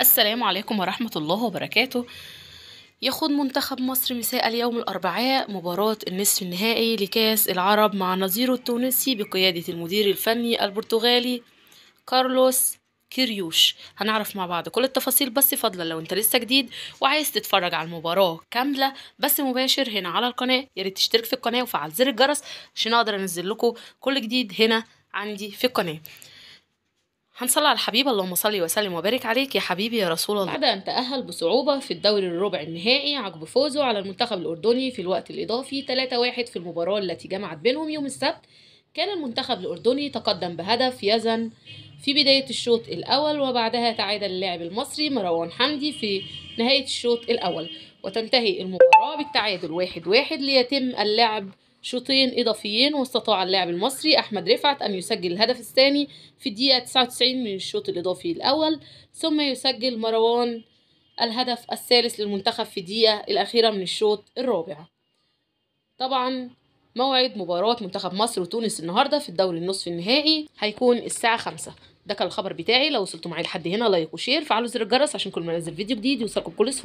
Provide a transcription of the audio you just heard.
السلام عليكم ورحمة الله وبركاته يخوض منتخب مصر مساء اليوم الأربعاء مباراة النصف النهائي لكاس العرب مع نظيره التونسي بقيادة المدير الفني البرتغالي كارلوس كيريوش هنعرف مع بعض كل التفاصيل بس فضلا لو انت لسه جديد وعايز تتفرج على المباراة كاملة بس مباشر هنا على القناة ياريت تشترك في القناة وفعل زر الجرس عشان اقدر انزل لكم كل جديد هنا عندي في القناة هنصلي على الحبيب اللهم صل وسلم وبارك عليك يا حبيبي يا رسول الله بعد أن تأهل بصعوبة في الدوري الربع النهائي عقب فوزه على المنتخب الأردني في الوقت الإضافي 3-1 في المباراة التي جمعت بينهم يوم السبت كان المنتخب الأردني تقدم بهدف يزن في بداية الشوط الأول وبعدها تعادل اللاعب المصري مروان حمدي في نهاية الشوط الأول وتنتهي المباراة بالتعادل 1-1 ليتم اللعب شوطين إضافيين واستطاع اللاعب المصري أحمد رفعت أن يسجل الهدف الثاني في الدقيقة 99 من الشوط الإضافي الأول ثم يسجل مروان الهدف الثالث للمنتخب في الدقيقة الأخيرة من الشوط الرابع طبعا موعد مباراة منتخب مصر وتونس النهاردة في الدوري النصف النهائي هيكون الساعة خمسة ده كان الخبر بتاعي لو وصلتوا معايا لحد هنا لايك وشير فعلوا زر الجرس عشان كل ما انزل فيديو جديد يوصلكم كل سهولة